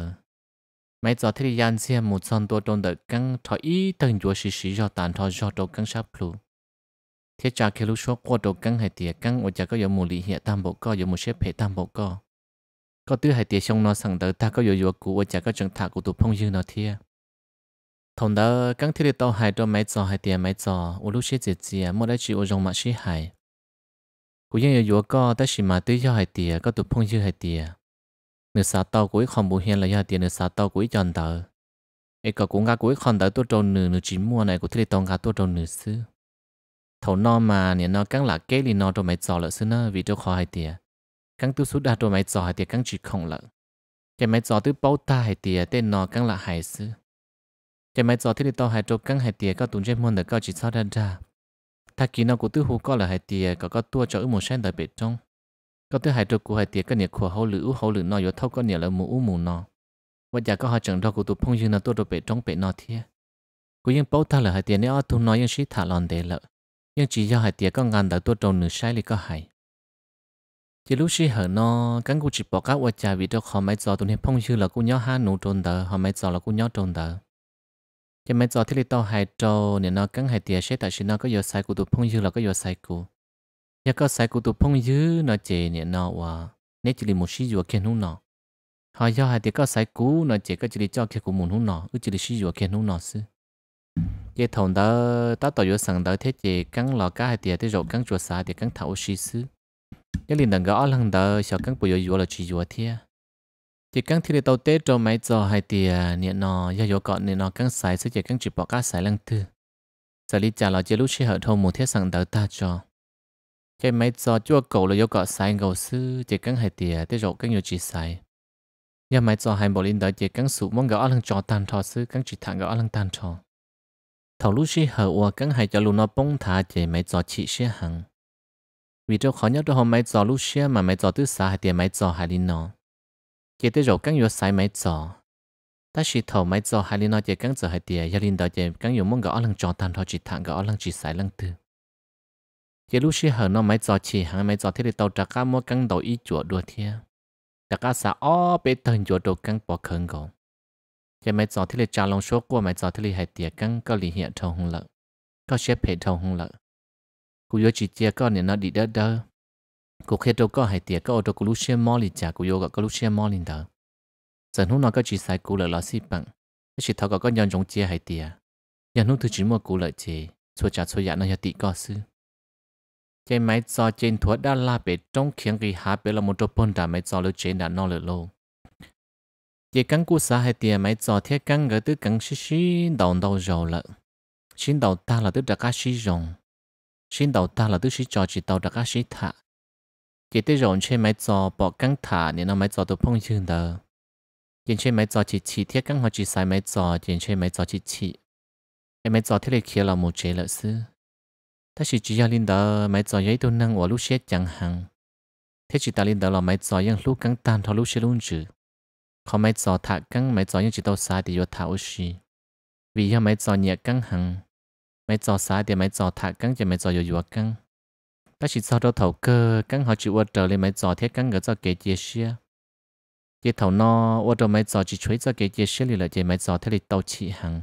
mấy giờ thì gian xem một son tua tôn đợt căng thọ ý từng chỗ sĩ sĩ cho tàn thọ do đồ căng sắp lù thế cha khi lúc số qua đồ căng hay tiệt căng ở cha có giờ một lý hiện tam bộ co giờ một xếp hệ tam bộ co có thứ hay tiệt xong nó sẵn đời ta có giờ giờ cũ ở cha có chẳng thà cũ tụ phong dương nó thiệt thằng đó căng thiết tao hai đôi mấy giờ hai tiệt mấy giờ ở lúc xếp tiệt tiệt mỗi đấy chỉ ở trong mặt sĩ hai cũng như giờ có ta chỉ mà tứ do hai tiệt có tụ phong dương hai tiệt nửa sa tao cuối không bù hiền là giờ tiền nửa sa tao cuối chọn tờ ấy cả cũng ngã cuối không tới tôi trâu nửa nửa chín mua này của thế tông ngã tôi trâu nửa xứ thầu no mà nè nó căng là kế li nó cho máy giò lợ xứ nó vì cho khó hay tiền căng tôi sút đa cho máy giò hay tiền căng chỉ không lợ cái máy giò tư bao ta hay tiền tên nó căng là hay xứ cái máy giò thế tông hay cho căng hay tiền có tuần trên môn được các chỉ sao ra ra ta kỳ nó của tôi hú có là hay tiền có các tua cho ước một sen đời biệt trong có thứ hai trâu của hai tiệt cái niệm khổ hậu lữ hậu lữ nọ yếu thâu cái niệm là mù u mù nọ, và giờ có hai trường đó của tụ phong dương là tôi được bể trong bể nó thiệt của những bố ta là hai tiệt nếu tôi nói những sĩ thả lòn để lợ nhưng chỉ do hai tiệt có ngàn đã tôi trồng nửa sai thì có hại chỉ lúc sĩ hở nó cắn cụ chỉ bỏ các vợ cha vì đâu họ mới giờ tôi nên phong dương là cô nhớ ha nụ trồn đờ họ mới giờ là cô nhớ trồn đờ chỉ mới giờ thì lấy tôi hai trâu nên nó cắn hai tiệt sẽ tại sự nó có giờ sai của tụi phong dương là có giờ sai của ยาก็ใส่กูตัวพงยื้อนะเจเนี่ยนอว่าเนี่ยจิลิมุชิอยู่เขียนหุ่นนอหายาหายเด็กก็ใส่กูนะเจก็จิลิจ้าเขียนกูมุนหุ่นนออือจิลิชิอยู่เขียนหุ่นนอซึเยทงเดอตาต่อยสังเดอเทเจกังหลอกก้าหายเดียที่รบกังจัวสาเดียกังเท้าชิซึยาลินดังก็อ้อลังเดอชาวกังปุยอยู่ละชิอยู่เทียเจกังที่เรตเต้จอมไม่จอหายเดียเนี่ยนอยาโยกเนี่ยนอกังใส่ซึเจกังจิบปอกก้าใส่ลังตื้อสลิจ่าเราเจลุชิเหอทงหมู่เทียสังเดอตาจอ cái máy cho chua cầu là do cọ sai ngầu sư chỉ cắn hai tìa tới rồi cắn nhiều chỉ sai nhà máy cho hai bộ linh đó chỉ cắn sụp mong gạo lăng trò tan trò sư cắn chỉ thằng gạo lăng tan trò thầu lúc xí hở ua cắn hai cho luôn nó bông thả chỉ máy cho chỉ xí hằng vì cho khó nhất đó hôm máy cho lúc xí mà máy cho tứ xa hai tìa máy cho hai linh nó chỉ để rồi cắn nhiều sai máy cho ta chỉ thầu máy cho hai linh nó chỉ cắn giờ hai tìa gia linh đó chỉ cắn nhiều mong gạo lăng trò tan trò chỉ thằng gạo lăng chỉ sai lăng tư chỉ lúc xưa hở nó mới cho chỉ hàng mới cho thế thì tàu trả cá mua căng đầu y chuột đua thiệt, trả cá xả ó bê tần chuột đồ căng bỏ khẩn cổ chỉ máy cho thế thì trả long số của máy cho thế thì hai tiệt căng có lì hiện thầu hung lợ có xếp hệ thầu hung lợ cú yo chỉ chia có nên nó đi đỡ đỡ cú khi đâu có hai tiệt có ô tô cú lúc xưa mò lì trả cú yo có lúc xưa mò lì đỡ giờ hôm nó có chỉ sai cú lợ lọ xí bằng chỉ thầu có có nhân giống chia hai tiệt nhân hôm thứ chín mua cú lợ chỉ chua trả chua dạ nó hiệp tị có sư chế máy cho trên thuật đã la bể trong khiến kỳ hạ bể là một chỗ bồn đã máy cho lưu chế đã nó lửa lâu chế cắn cú xa hay tiền máy cho thiết cắn gỡ tứ cắn xí xí đầu đầu rồi lợ xin đầu ta là tứ đã cá xí rồng xin đầu ta là tứ xí cho chỉ đầu đã cá xí thả chế tứ rồng trên máy cho bỏ cắn thả nên nó máy cho tụ phong chương đờ trên chế máy cho chỉ chỉ thiết cắn họ chỉ sai máy cho trên chế máy cho chỉ chỉ em máy cho thiết lệ kia là một chế lợ xưa ta chỉ chỉ ra linh đó mấy giờ giấy tôi năng ở lúc xét chẳng hạn thế chỉ ta linh đó là mấy giờ những lúc căng tan thọ lúc xét luôn chứ có mấy giờ thả căng mấy giờ những chỉ tao sai thì vô thảo xí vì do mấy giờ nhẹ căng hàng mấy giờ sai thì mấy giờ thả căng cho mấy giờ vô vô căng ta chỉ sau đó thầu cơ căng họ chịu ở trở lên mấy giờ thế căng gỡ cho kể chia xe chỉ thầu nó ở đâu mấy giờ chỉ chuối cho kể chia xe thì là chỉ mấy giờ thế thì tao chỉ hàng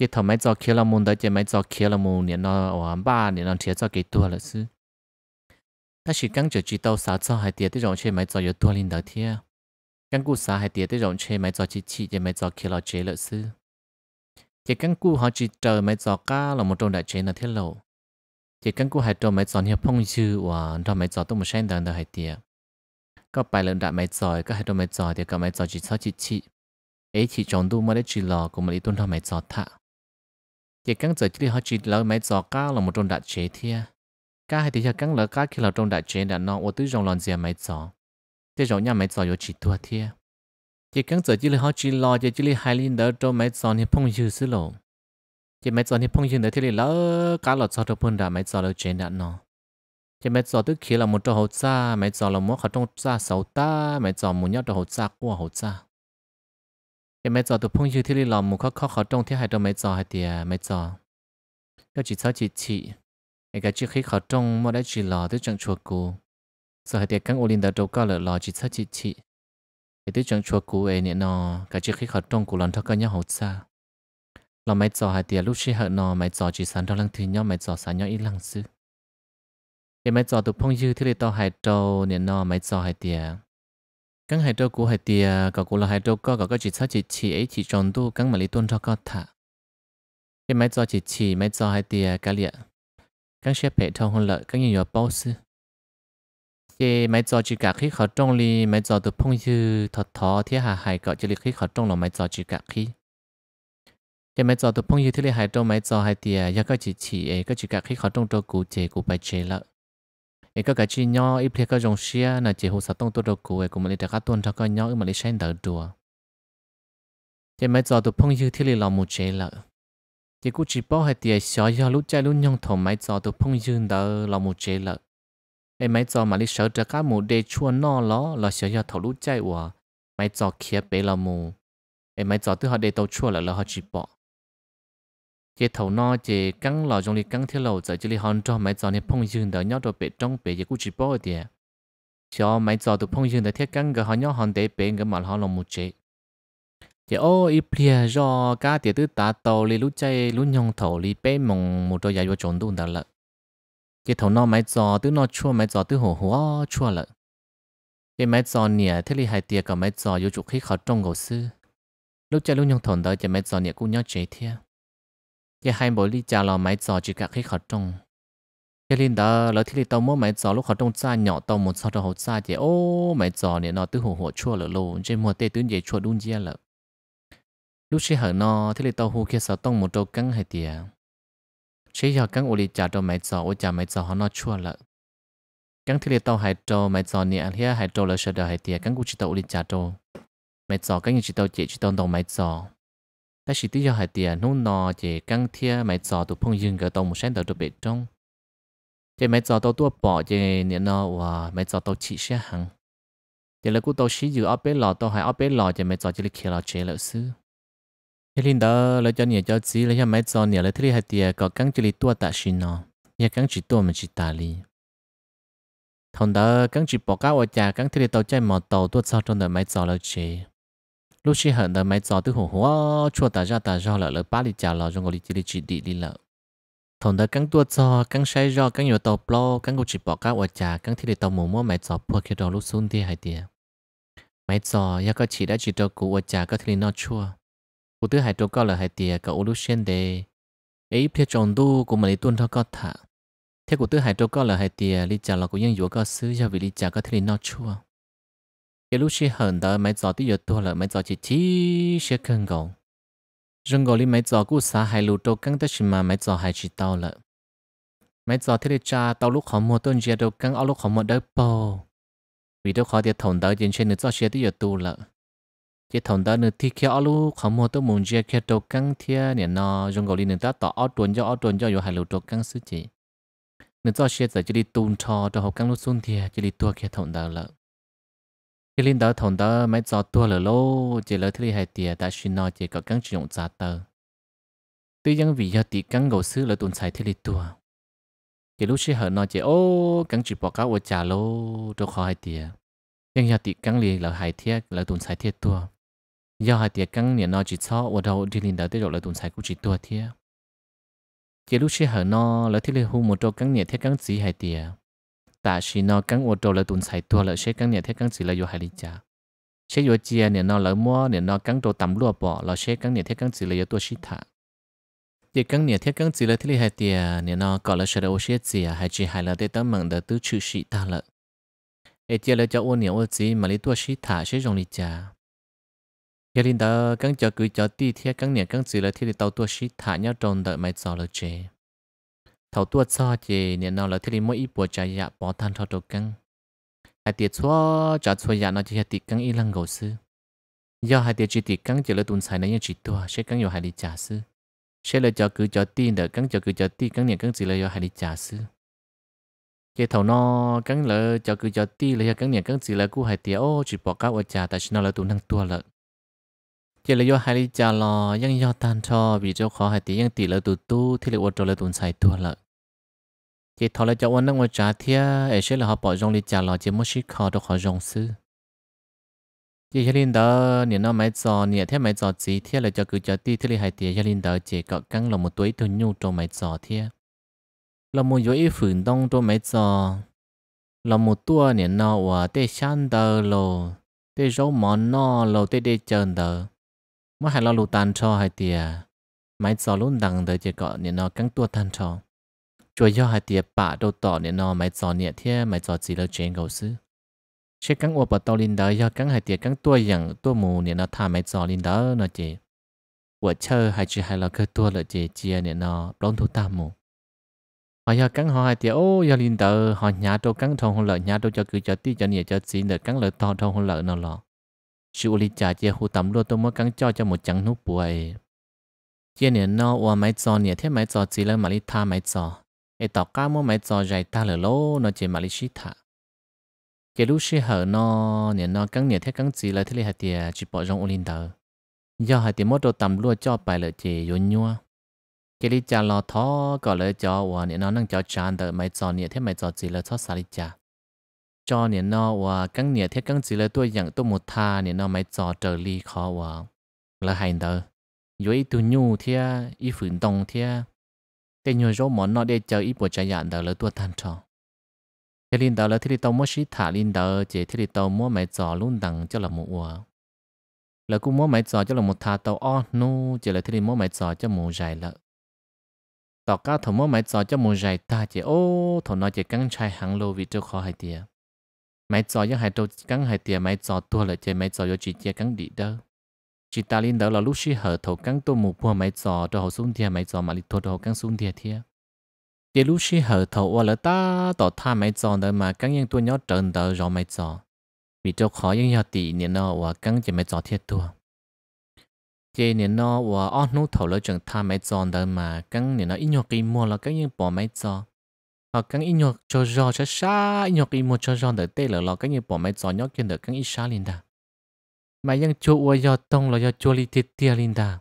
chỉ thằng mấy giờ kia là môn đó chỉ mấy giờ kia là môn nên nó ở ba nên nó chỉ cho cái tua là sư ta chỉ cần chỉ tàu sao cho hai tiệt tới rộng chơi mấy giờ giờ tua lên đó thiệt căn cứ sao hai tiệt tới rộng chơi mấy giờ chỉ chỉ chỉ mấy giờ kia là chế là sư chỉ căn cứ họ chỉ chờ mấy giờ cá là một trong đại chơi là thiết lộ chỉ căn cứ hai trong mấy giờ hiệp phong chữ và trong mấy giờ tôi một sen đơn đó hay tiệt có bài lần đại mấy giờ có hai trong mấy giờ thì có mấy giờ chỉ sáu chỉ chỉ ấy chỉ chọn tu mới để chỉ lò của mình đi tuân theo mấy giờ thạo chỉ cắn giờ chỉ họ chỉ lỡ mấy giò cá là một trong đại chế thia cá hay thì họ cắn lỡ cá khi là trong đại chế đã nó ô tứ rồng lòn dìa mấy giò thế rồng nhà mấy giò yếu chỉ thua thia chỉ cắn giờ chỉ họ chỉ lo chỉ chỉ hai linh đỡ trong mấy giò thì phong dư xứ lộ chỉ mấy giò thì phong dư đỡ thì lỡ cá lọt giò được phun đã mấy giò lỡ chế đã nó chỉ mấy giò tức khi là một trong hậu xa mấy giò là một khẩu trong xa sáu ta mấy giò một nhát trong hậu xa qua hậu xa cái máy giò tụi phong như thế này làm một khó khó khó trong thế hai trong máy giò hay tiệt máy giò cái chỉ sao chỉ chỉ cái chỉ khi khó trong mà đã chỉ là tới chẳng chùa cũ giờ hai tiệt căng ô linh đã đâu có là là chỉ sao chỉ chỉ thì tới chẳng chùa cũ ấy nè nó cái chỉ khi khó trong cũ lần thắc cái nhau hậu xa là máy giò hai tiệt lúc xí hở nó máy giò chỉ sáng trong lăng thì nhau máy giò sáng nhau ít lăng sư cái máy giò tụi phong như thế này tao hai trâu nè nó máy giò hai tiệt căng hai trâu cũ hai tia cậu cũ là hai trâu co cậu có chỉ sao chỉ chỉ ấy chỉ tròn tu căng mà lý tuân cho co thả cái máy cho chỉ chỉ máy cho hai tia cá liệt căng xếp hệ thông hơn lợi căng nhiều nhiều bao sư cái máy cho chỉ cả khi khó trong li máy cho từ phong dư thọ thọ thế hạ hải cậu chỉ li khi khó trong là máy cho chỉ cả khi cái máy cho từ phong dư thế li hải trâu máy cho hai tia giờ chỉ chỉ ấy có chỉ cả khi khó trong trâu cũ chế cũ bài chế lợi ý các cái chi nhau ý phía các dòng xe là chỉ hồ sơ tông tôi đầu cụ cũng mình để các tuần cho các nhau mà đi sen đỡ đùa chỉ mấy giờ tụi phong như thế là một chế lợ chỉ cũng chỉ bảo hai tia xóa do lúc chạy lúc nhông thổ mấy giờ tụi phong như đỡ là một chế lợ ấy e mấy giờ mà đi sợ cho các mù để chua no ló là xóa do thổ lúc chạy ủa mấy giờ kia bé là mù ấy mấy giờ tụi họ để tàu chua là là họ chỉ bỏ cái thầu nó chế căng lò trong li căng thiết lầu giờ chỉ li hòn cho máy giò này phong dương đỡ nhau đồ bể trong bể chế cú chỉ bỏ đi cho máy giò tụ phong dương đỡ thiết căng cái hòn nhau hòn để bể cái mà họ lòng một chế chế ô ít plia do cá tiệt tứ tá tàu li lú chay lú nhong thầu li bể mông một đôi giày vô trốn đun đỡ lợ chế thầu nó máy giò tứ nó chua máy giò tứ hồ hồ chua lợ cái máy giò nè thiết li hai tiệt cả máy giò vô chụp khi khó trong gầu sư lúc chay lú nhong thầu đỡ chế máy giò nè cũng nhau chế thiệt giờ hai bố đi chào lò máy giò chỉ cả khi khó trông giờ linh đó lỡ thì tao mua máy giò lúc khó trông xa nhỏ tao một sao cho hậu xa thì ô máy giò này nó tứ hồ hồ chua lỡ lô trên mùa tê tứ dễ chua đun dê lỡ lúc xí hở nó thì tao hồ kia sao tông một đầu cắn hay tiề chế giờ cắn ô đi chào cho máy giò ô chào máy giò họ nó chua lỡ cắn thì tao hai trâu máy giò này anh hia hai trâu lỡ sợ đời hay tiề cắn cũng chỉ tao ô đi chào trâu máy giò cắn như chỉ tao chỉ chỉ tao đồng máy giò ta chỉ tiếc cho hai tiền nô nọ chỉ căng thia máy giò tụ phong dừng cái tàu một sáng tàu tụ bể trong chỉ máy giò tàu tua bỏ chỉ niệm nọ và máy giò tàu chỉ xe hàng chỉ là cú tàu xí ở bên lò tàu hay ở bên lò chỉ máy giò chỉ là kia lò chế lợi sư chỉ linh đó lấy cho nhiều cho chỉ lấy cho máy giò nhiều lấy thứ tiền có căng chỉ là tua tạ xin nọ nhà căng chỉ tua mà chỉ tạ li thằng đó căng chỉ bỏ cá ở nhà căng thứ tàu chạy mò tàu tua sau trong đời máy giò lợi chế lúc xí hận đời máy gió từ hồ hồ chua ta ra ta ra lỡ lỡ ba lì chào lỡ trong ngồi lì chỉ chỉ đi đi lỡ thằng đời căng tua gió căng say rò, căng nhiều tàu plo căng cô chỉ bỏ cá ở trà căng thi tàu mồm mồm máy gió phu khi đó lúc xuống thì hay tiệt máy gió giờ có chỉ đã chỉ tàu cũ ở trà có thi nó chua cụ thứ hai tàu có lỡ hay tiệt cậu lúc xuyên đề ấy phía tròn tu của mình tuân theo có thả thế cụ thứ hai tàu có lỡ hay tiệt lì chào lỡ của vẫn dúa có xứ do vì lì chào có thi nó chua cái lúc xí hận đó mấy giờ tí giờ tua là chỉ chỉ xí cân gồng rừng gò li mấy giờ cú hai lù trâu căng tới mà mấy giờ hai chỉ tao lợ mấy giờ thế cha tao lúc họ mua tôn giờ đâu căng ao lúc họ mua đỡ bò vì đâu khó thì đó trên trên nữa cho xí tí giờ tu lợ chỉ thòng đó nữa thì khi ao lúc họ mua tôi muốn giờ khi trâu căng thia nè nó rừng gò li ta tỏ ao tuần cho ao tuần rồi hai lù trâu căng sứ chỉ cho xí giờ chỉ đi cho cho họ căng lúc xuân chỉ đi tua khi đó lợ cái linh đó thằng đó mấy giọt tua lửa lô chỉ lỡ thứ hai tiệt đã xin nó chỉ có căng sử dụng giá tờ tuy nhiên vì giờ thì căng gầu sư lỡ tuần xài thứ tua chỉ lúc xí hở nói chỉ ô căng chỉ bỏ cá ô trả lô cho khó hai tiệt nhưng giờ thì căng liền là hai tiệt là tuần xài thiết tua giờ hai tiệt căng liền nó chỉ cho ô đầu đi linh đó tới rồi là tuần xài cũng chỉ tua thiết chỉ lúc xí hở nói lỡ thứ hai hu một chỗ căng liền thiết căng chỉ hai tiệt ta chỉ nó cắn ô tô là tụn xài tua là sẽ cắn nhà thế cắn gì là vô hai lý cha sẽ vô chia nè nó lỡ mua nè nó cắn đồ tắm lúa bỏ là sẽ cắn nhà thế cắn gì là vô tua xí thả thì cắn nhà thế cắn gì là thế lý hai tiền nè nó gọi là sẽ ô sẽ gì à hay chỉ hai là để tấm mạng để tứ chữ xí ta lợ ai chia là cho ô nè ô gì mà lý tua xí thả sẽ dùng lý cha giờ linh đó cắn cho cứ cho ti thế cắn nhà cắn gì là thế lý tàu tua xí thả nhau trong đợi mày cho là chê thầu tua cho chị nên nó là thế thì mỗi ít bộ trái dạ bỏ than cho đầu căng hai tiệt xóa trả xóa dạ nó chỉ hai tiệt căng y lăng gầu sư do hai tiệt chỉ tiệt căng chỉ là tuần xài này chỉ tua sẽ căng nhiều hai đi trả sư sẽ là cho cứ cho tin đỡ căng cho cứ cho tin căng niệm căng chỉ là do hai đi trả sư cái thầu nó căng lỡ cho cứ cho tin là do căng niệm căng chỉ là cú hai tiệt ô chỉ bỏ cá ở trả tại sao nó là tuần năng tua lợn chỉ là do hai lý cha lo ยัง do tan cho vì cho khó hai tí ยัง tỷ lỡ tụ tu thì lại cho lỡ tụ sai tua lợ chỉ thôi là cho quan năng ngoài trả thia ấy sẽ là họ bỏ rong lý cha lo chỉ muốn xí khó đâu khó rong sư chỉ cho linh đó nè nó máy giò nè thế máy giò gì thế là cho cứ cho tí thế là hai tí cho linh đó chỉ có căng là một tuổi thôi nhu cho máy giò thế là một yếu phun đông cho máy giò là một tua nè nó và tê sáng đờ lô tê rau món nó lô tê để chân đờ mà hai lo lù tan cho hai tia máy gió luôn đằng tới chỉ có nên nó căng tua tan cho chùa do hai tia bả đầu tỏ nên nó máy gió nhẹ thế máy gió chỉ là chuyện cầu sư sẽ căng ô bờ tàu linh đó do căng hai tia căng tua dạng tua mù nên nó thả máy gió linh đó nó chỉ của chơi hai chỉ hai là cơ tua là chỉ chia nên nó đón thu tam mù họ giờ cắn họ hai tia ô giờ linh tờ họ nhà trâu cắn thôn hôn lợi nhà trâu cho cứ cho tí cho nhẹ cho xin được cắn lợi to thôn hôn lợi nó lọ chú lý trả chia hù tầm luôn tôi mới cắn cho cho một trắng nút bùi chia nè nó qua máy giò nè thế máy giò chỉ là mà lý tha máy giò ai tỏ cá mua máy giò dài ta lửa lô nó chỉ mà lý shit thả cái lúc shit hở nó nè nó cắn nè thế cắn chỉ là thế lý hạt tiền chỉ bỏ trong olin tờ do hạt tiền mất đồ tầm luôn cho bài lợi chỉ yốn nhua cái lý trả lo thó có lợi cho qua nè nó nâng cho tràn tờ máy giò nè thế máy giò chỉ là cho xả lý trả จอเนี่ยนอว่ากังเนี่ยเทียกังจีเลยตัวอย่างตัวมุทาเนี่ยนอไม่จอเจอรีคอว่าละหายเดอย้อยตุวยูเทียอีฝืนตรงเทียแต่ยูโจหมอนนอได้เจออีปวดใจอยางเดอเลยตัวทันชอเทลินเดอเลยที่ลิตอมัชิตาลินเดอ เจที่ลิตอมัวไม่จอลุ่นดังเจ้าละมัวแล้วกูมัวไม่จอเจ้าละมุทาเตออ้อนู่เจเลยที่ลิมัวไม่จอเจ้ามูใจละต่อก้ารถมมัวไม่จอเจ้ามูใจตาเจโอ้ถนอเจกังชายหังโลวิเจ้าคอให้เดีย mấy gió yếu hai trâu cắn hai tiền mấy gió tua lại chơi mấy gió yếu chỉ chia cắn đi đâu chỉ ta lên đó là lúc xí hở thầu cắn tôi một bùa mấy gió cho họ xuống thiệt mấy gió mà đi thua cho họ cắn xuống thiệt thiệt để lúc xí hở thầu qua là ta tỏ tha mấy gió đó mà cắn những tôi nhớ trần đỡ rồi mấy gió vì cho khó yên nhớ tỷ nên nó và cắn chỉ mấy gió thiệt tua chế nên nó và ăn nấu thầu lỡ chẳng tha mấy gió đó mà cắn nên nó ít nhớ kim mua là cắn yên bỏ mấy gió họ ờ, căng ít nhọc cho giò cho xa ít nhọc ít một cho giò để tê lỡ lọ cái như bỏ máy giò nhóc kia để căng ít xa lên đà mà ยัง chua ua giò tông là giò chua li tê tê lên đà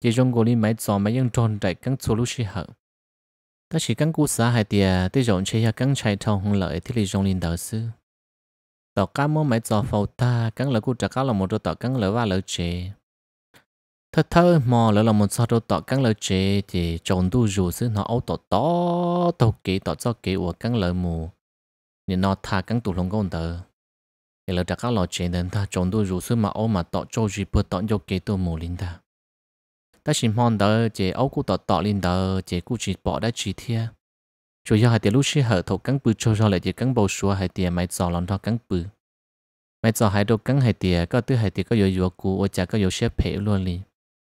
chỉ trong gối lên máy giò tròn đại căng chua lúc xí hở ta chỉ căng cú xa hai tia tê rộn chơi ya căng chạy thong hung lợi thì lì rong lên đà sư tàu cá mô máy giò phầu ta căng lỡ cú trả cá là một đôi tàu căng lỡ va lỡ chế thơ thơ mò lỡ là một sao đồ tọt căng lỡ chế thì chồng tu dù xứ nó ấu tọt to tàu kỹ tọt cho kỹ của căng lỡ mù nên nó thà căng tủ lông con tờ thì lỡ đã các lò chế nên ta chồng tu dù xứ mà ấu mà tọt cho gì bữa tọt cho kỹ tu mù linh ta ta chỉ mong tờ chế ấu cụ tọt tọt linh tờ chế cụ chỉ bỏ đã chỉ thia chủ yếu hai tiền lúc xí hở thuộc căng bự cho cho lại chế căng bầu xua hai tiền máy giò lon thọ căng bự máy giò hai đô căng hai tiền có tư hai tiền có yếu yếu cụ ô chả có yếu xếp phê luôn liền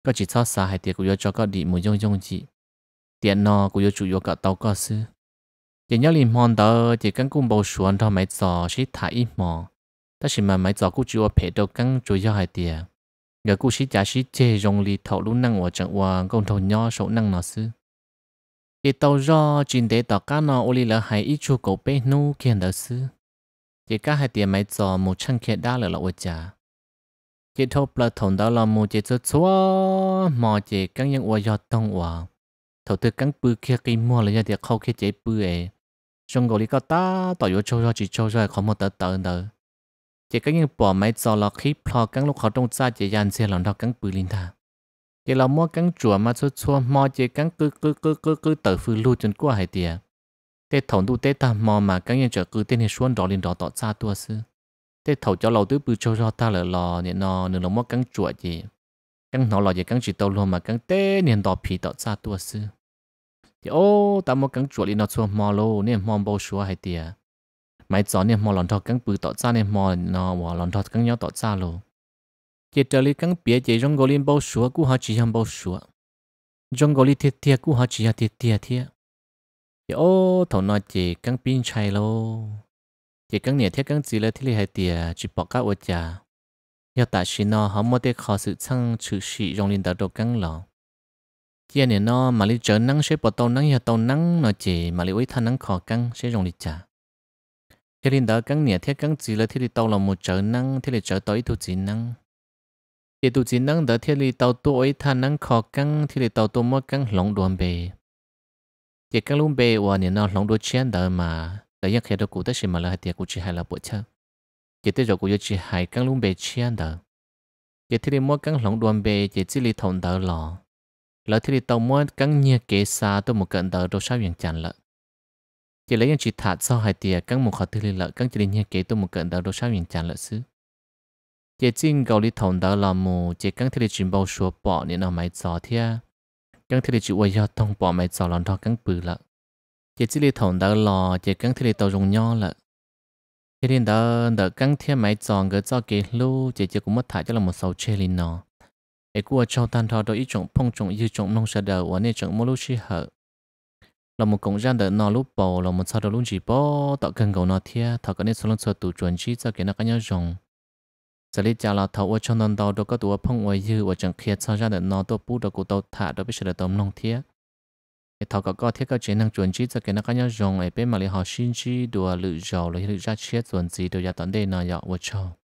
ก็จิตชอบสาหายเตียกูยอจอก็ดีมือยงยงจีเตียนนอกูยอจุยอกะเตาก็ซื้อเจียนยาลิมอนเตอเจียกังกุ้งบอชวนทอไม้จอชิถ่ายอีหมอแต่ชิมันไม้จอกูจิวเพดกังจุยอหายเตียเงกูชิจ่าชิเจยงลีเถาลุ่นนั่งว่าจังว่ากงทนย่อโสนั่งนอซื้อเจตารอจินเดตอกานอโอลีละหายอีชูกเป้นูเขียนเดอซื้อเจก้าหายเตียไม้จอมูช่างเขียนได้เลยละอวจ่าเจทบละถนดาละมูเจจะชัว mò chế căng yang ua yo tông ua thầu tư căng bự kia cái mua là giờ khâu kia chế bự ấy trong gò lý có ta tỏ yếu châu cho chỉ châu cho khó một tờ tờ tờ chế căng yang bỏ máy cho là khi plo căng lúc khó trong xa chế dàn xe lòng đau căng bự linh thà chế lò mua căng chùa mà chua chua mò chế căng cứ cứ cứ cứ cứ tờ phư lưu chân qua hai tiệt tê thầu tu tê ta mò mà căng yang trở cứ tên hệ xuân đỏ linh đỏ tỏ xa tua sư tê thầu cho lầu tứ bự châu cho ta lỡ lò nè nò nửa lòng mua căng chuột gì 跟老老也跟住到路嘛，跟爹年到皮到咋多事？哦，但我跟着你那做毛喽，你毛不说还的，买早你毛两头跟不到咋你毛那我两头跟要到咋喽？接着你跟别接中国人不说，顾好只想不说，中国人贴贴顾好只想贴贴贴。哦，头那只跟边拆喽，只跟你贴跟字了，贴里还的，只报告我家。nó 要大事呢，好莫得考试仓处事容易得到更了。今年呢，马里只能学不到能要到能那节，马里为他能考更些容易加。thế linh đó căng nhẹ thế căng chỉ là thế thì tao là một trợ năng thế là trợ tới tu chỉ năng để tu chỉ năng đó thiết thì tao tu ấy thân năng khó căng thiết thì tao tu mất căng lòng đoàn bề để căng luôn bề và nên nó lòng đồ chén đó mà để nhắc khi đó cụ tất nhiên mà là hạt cụ chỉ hay là bộ chơi chỉ tới rồi cũng chỉ hai căng luôn bề chiên đó chỉ thấy mỗi căng lòng đoàn bề chỉ chỉ lì thông đỡ lò lỡ thấy tàu mỗi căng nhia kế xa tôi một cận đỡ đâu sao yên chán lợ chỉ lấy những chỉ thạt sau hai tia căng một khó thứ lì lợ căng chỉ lì nhia kế tôi một cận đỡ đâu sao yên chán lợ xứ chỉ chính cầu lì thông đỡ lò mù chỉ căng thấy chuyện bao số bỏ nên nó máy gió thia căng thấy chỉ quay do thông bỏ máy gió lòng thọ căng bự lợ chỉ chỉ lì thòng đỡ lò chỉ căng thấy tàu rồng nho lợ thế nên đó đó căng thiên máy tròn cái cho cái lô, chỉ chỉ cũng mất thải cho là một sầu chê linh nó để qua cho tan thọ đó ít trồng phong trồng dư trồng nông sản đầu và nên trồng mua lú chi hở là một công gian đỡ nó lúc bầu là một sao đó luôn chỉ bỏ tạo cần cầu nó thia thọ cái nên số lượng số tụ chuẩn chi cho cái nó có nhau rồng giờ lấy chào là thọ ở cho đòn đầu đó có tụ phong ở dư và chẳng kia sao ra đỡ nó tôi bút đó cụ tàu thả đó biết sự là tôm nông thia thọ có có thiết các chế năng chuẩn chỉ cho cái nó có nhau dùng ấy bên mà lý họ xin chỉ đùa lựa giàu lấy lựa ra chết chuẩn chỉ đều ra tận đây nào dọ vô cho